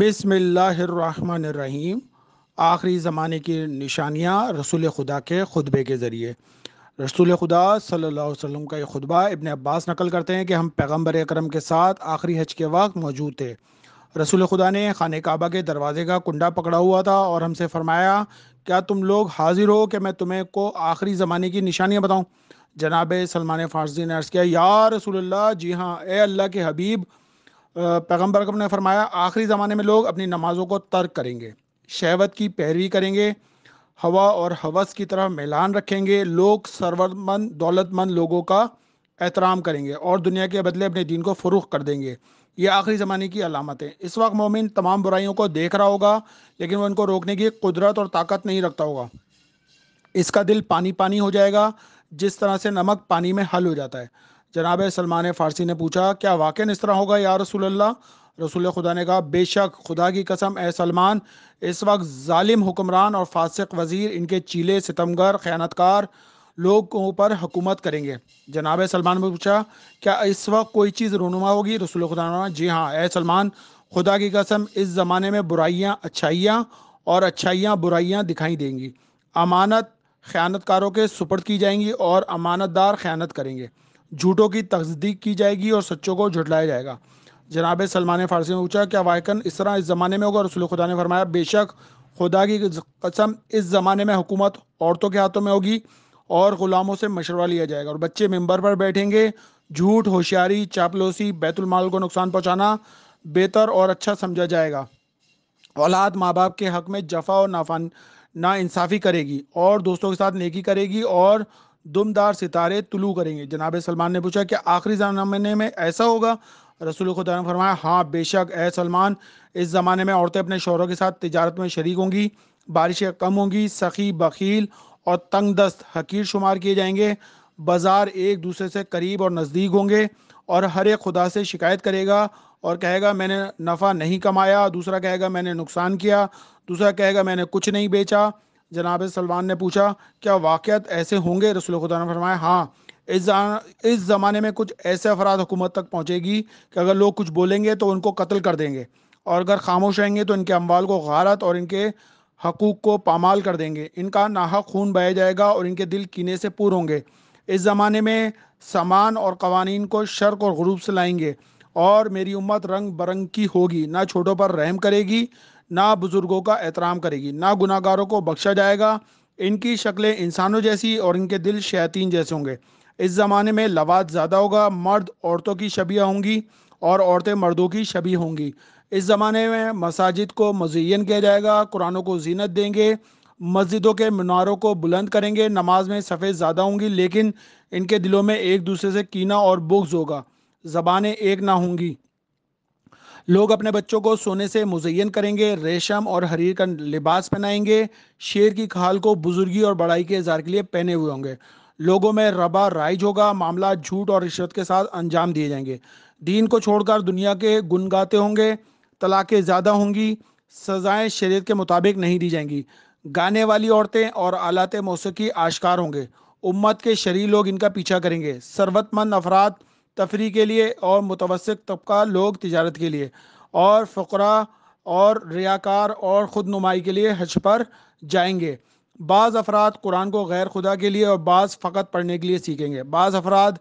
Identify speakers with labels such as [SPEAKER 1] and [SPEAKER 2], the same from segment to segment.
[SPEAKER 1] बिसमीम आखिरी ज़माने की निशानियाँ रसूल खुदा के खुतबे के ज़रिए रसूल खुदा सल्लल्लाहु अलैहि वसल्लम का ये खुतबा इब्ने अब्बास नकल करते हैं कि हम पैगम्बर अक्रम के साथ आखिरी हज के वक्त मौजूद थे रसूल खुदा ने खान काबा के दरवाज़े का कुंडा पकड़ा हुआ था और हमसे फरमाया क्या तुम लोग हाजिर हो कि मैं तुम्हें को आखिरी ज़माने की निशानियाँ बताऊँ जनाब सलमान फारसी ने अर्ज़ किया या रसूल जी हाँ ए अल्लाह के हबीब पैगम्बर अकरम ने फरमाया आखिरी ज़माने में लोग अपनी नमाज़ों को तर्क करेंगे शहवत की पैरवी करेंगे हवा और हवस की तरह मैलान रखेंगे लोग सरवरमंद दौलतमंद लोगों का एहतराम करेंगे और दुनिया के बदले अपने दीन को फ़रूख कर देंगे ये आखिरी ज़माने की अलामतें इस वक्त मोमिन तमाम बुराइयों को देख रहा होगा लेकिन वह उनको रोकने की कुदरत और ताकत नहीं रखता होगा इसका दिल पानी पानी हो जाएगा जिस तरह से नमक पानी में हल हो जाता है जनाब सलमान फ़ारसी ने पूछा क्या वाक़ इस तरह होगा या अल्लाह रसूल खुदा ने कहा बेशक खुदा की कसम ए सलमान इस वक्त ालिम हुक्मरान और फासिक वजीर इनके चीले सितमगर ख़यानतकार लोगों पर हुकूमत करेंगे जनाब सलमान ने पूछा क्या इस वक्त कोई चीज़ रोनुमा होगी रसूल खुदा ने जी हाँ ए सलमान खुदा की कसम इस ज़माने में बुराइयाँ अच्छाइयाँ और अच्छाइयाँ बुराइयाँ दिखाई देंगी अमानत कारों के सुपर्द की जाएंगी और अमानतदार ख़यानत करेंगे झूठों की तस्दीक की जाएगी और सच्चों को झुटलाया जाएगा जनाब सलमान फ़ारसी ने पूछा क्या वायकन इस तरह इस ज़माने में होगा रसूल खुदा ने फरमाया बेशक खुदा की कसम इस ज़माने में हुकूमत औरतों के हाथों में होगी और ग़ुलामों से मशवरा लिया जाएगा और बच्चे मेम्बर पर बैठेंगे झूठ होशियारी चापलोसी बैतुलमाल को नुकसान पहुँचाना बेहतर और अच्छा समझा जाएगा औलाद माँ बाप के हक में जफा और नाफान इंसाफी करेगी और दोस्तों के साथ नेकी करेगी और दुमदार सितारे तुलू करेंगे जनाब सलमान ने पूछा कि आखिरी ज़माने में ऐसा होगा रसूल खुदा ने फरमाया हाँ बेशक ए सलमान इस ज़माने में औरतें अपने शोरों के साथ तजारत में शरीक होंगी बारिशें कम होंगी सखी बकील और तंग दस्त हकीर शुमार किए जाएंगे बाज़ार एक दूसरे से करीब और नज़दीक होंगे और हर एक खुदा से शिकायत करेगा और कहेगा मैंने नफ़ा नहीं कमाया दूसरा कहेगा मैंने नुकसान किया दूसरा कहेगा मैंने कुछ नहीं बेचा जनाब सलमान ने पूछा क्या वाकत ऐसे होंगे रसूल खुदा ने फरमाया हाँ इस इस ज़माने में कुछ ऐसे अफराद हुकूमत तक पहुँचेगी कि अगर लोग कुछ बोलेंगे तो उनको कत्ल कर देंगे और अगर खामोश रहेंगे तो इनके अम्बाल को गारत और इनके हकूक़ को पामाल कर देंगे इनका नाहक खून बहाया जाएगा और इनके दिल कीने से पूर होंगे इस ज़माने में सामान और कवानीन को शर्क और गरूब से लाएंगे और मेरी उम्मत रंग बरंग की होगी ना छोटों पर रहम करेगी ना बुजुर्गों का एहतराम करेगी ना गुनागारों को बख्शा जाएगा इनकी शक्लें इंसानों जैसी और इनके दिल शैतीन जैसे होंगे इस ज़माने में लवाद ज़्यादा होगा मर्द औरतों की शबियाँ होंगी और औरतें मर्दों की शबी होंगी इस ज़माने में मसाजिद को मज़यन किया जाएगा कुरानों को जीनत देंगे मस्जिदों के मीनारों को बुलंद करेंगे नमाज में सफ़ेद ज़्यादा होंगी लेकिन इनके दिलों में एक दूसरे से कीना और बुग्ज होगा ज़बानें एक ना होंगी लोग अपने बच्चों को सोने से मुजयन करेंगे रेशम और हरीर का लिबास पहनाएंगे शेर की खाल को बुजुर्गी और बड़ाई के इजहार के लिए पहने हुए होंगे लोगों में रबा राइज होगा मामला झूठ और रिश्वत के साथ अंजाम दिए जाएंगे दीन को छोड़कर दुनिया के गुन गाते होंगे तलाक़ें ज़्यादा होंगी सजाएं शरीर के मुताबिक नहीं दी जाएंगी गाने वाली औरतें और आलात मौसीकी आशकार होंगे उम्मत के शरीर लोग इनका पीछा करेंगे सरवतमंद अफराद तफरी के लिए और मुतवस तबका लोग तजारत के लिए और फ़करा और रियाकार और ख़ुद नुमाई के लिए हज पर जाएंगे बाज़ अफराद कुरान को गैर खुदा के लिए और बाज़ फ़कत पढ़ने के लिए सीखेंगे बाज़ अफराद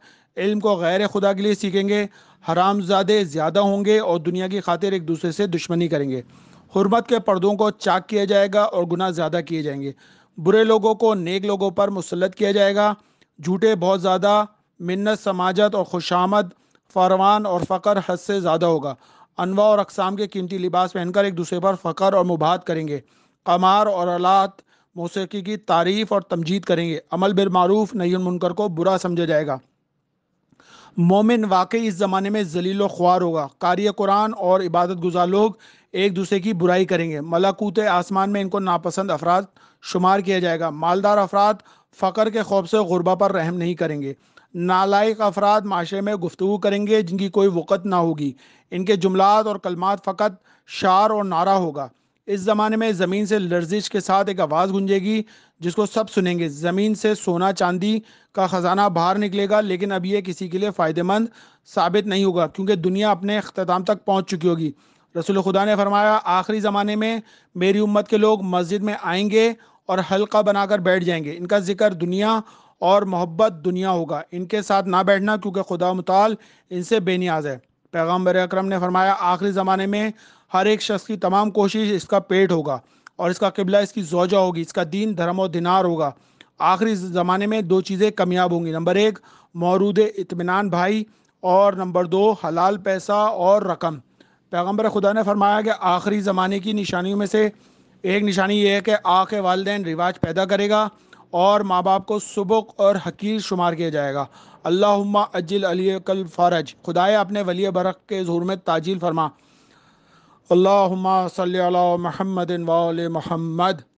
[SPEAKER 1] इल्म को गैर खुदा के लिए सीखेंगे हरामजादे ज़्यादा होंगे और दुनिया की खातिर एक दूसरे से दुश्मनी करेंगे हरमत के पर्दों को चाक किया जाएगा और गुना ज़्यादा किए जाएंगे बुरे लोगों को नेक लोगों पर मुसलत किया जाएगा झूठे बहुत ज़्यादा मन्नत समाजत और खुशामद फरवान और फ़कर हद से ज़्यादा होगा अनवा और अकसाम के कीमती लिबास पहनकर एक दूसरे पर फ़कर और मुबाहत करेंगे कमार और आलात मौसीकी की तारीफ़ और तमजीद करेंगे अमल बिलमारूफ नयन मुनकर को बुरा समझा जाएगा मोमिन वाकई इस ज़माने में जलील ख्वार होगा कार्य कुरान और इबादत गुजार लोग एक दूसरे की बुराई करेंगे मलाकूत आसमान में इनको नापसंद अफराद शुमार किया जाएगा मालदार अफराद फ़कर के खौफ से गुरबा पर रहम नहीं करेंगे नालायक अफराद माशरे में गुफ्तु करेंगे जिनकी कोई वक़त ना होगी इनके जुमलात और कलमात फ़कत शार और नारा होगा इस ज़माने में ज़मीन से लर्जिश के साथ एक आवाज़ गुंजेगी जिसको सब सुनेंगे ज़मीन से सोना चांदी का ख़जाना बाहर निकलेगा लेकिन अब यह किसी के लिए फ़ायदेमंद साबित नहीं होगा क्योंकि दुनिया अपने अख्ताम तक पहुँच चुकी होगी रसूल खुदा ने फरमाया आखिरी ज़माने में मेरी उम्मत के लोग मस्जिद में आएंगे और हल्का बनाकर बैठ जाएंगे इनका जिक्र दुनिया और मोहब्बत दुनिया होगा इनके साथ ना बैठना क्योंकि खुदा मताल इनसे बेनियाज है पैगम्बर अक्रम ने फरमाया आखिरी ज़माने में हर एक शख्स की तमाम कोशिश इसका पेट होगा और इसका किबला इसकी जोजा होगी इसका दीन धर्म और दिनार होगा आखिरी ज़माने में दो चीज़ें कामयाब होंगी नंबर एक मौरूद इतमान भाई और नंबर दो हलाल पैसा और रकम पैगम्बर खुदा ने फरमाया कि आखिरी ज़माने की निशानियों में से एक निशानी ये है कि आँख वालदे वालदेन रिवाज पैदा करेगा और माँ बाप को सबक और हकीर शुमार किया जाएगा अल्लाह अजिल अली कल फ़रज खुदाए अपने वली बरक के जहूर में ताजील फरमा अल्लाह महमदिन वाल महमद